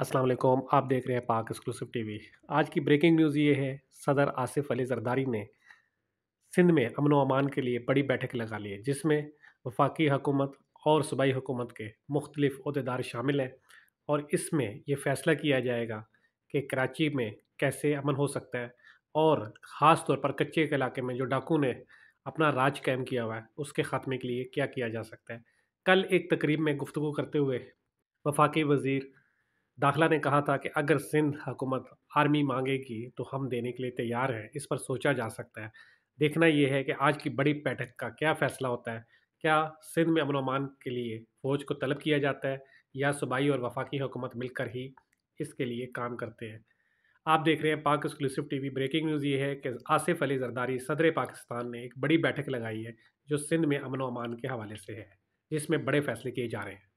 अस्सलाम वालेकुम आप देख रहे हैं पाक एक्सक्लूसिव टीवी आज की ब्रेकिंग न्यूज़ ये है सदर आसिफ अली जरदारी ने सिंध में अमन अमान के लिए बड़ी बैठक लगा ली है जिसमें वफाकी हुकूमत और सूबाई हुकूमत के मुख्तलिफार शामिल हैं और इसमें यह फ़ैसला किया जाएगा कि कराची में कैसे अमन हो सकता है और ख़ास तौर पर कच्चे इलाके में जो डाकू ने अपना राज कायम किया हुआ है उसके ख़ात्मे के लिए क्या किया जा सकता है कल एक तकरीब में गुफ्तु करते हुए वफाकी वज़ीर दाखला ने कहा था कि अगर सिंध हुकूमत आर्मी मांगेगी तो हम देने के लिए तैयार हैं इस पर सोचा जा सकता है देखना यह है कि आज की बड़ी बैठक का क्या फैसला होता है क्या सिंध में अमन अमान के लिए फ़ौज को तलब किया जाता है या सूबाई और वफाकी हुकूमत मिलकर ही इसके लिए काम करते हैं आप देख रहे हैं पाक एक्सक्लूसिव टीवी ब्रेकिंग न्यूज़ ये है कि आसिफ अली जरदारी सदर पाकिस्तान ने एक बड़ी बैठक लगाई है जो सिंध में अमन अमान के हवाले से है जिसमें बड़े फैसले किए जा रहे हैं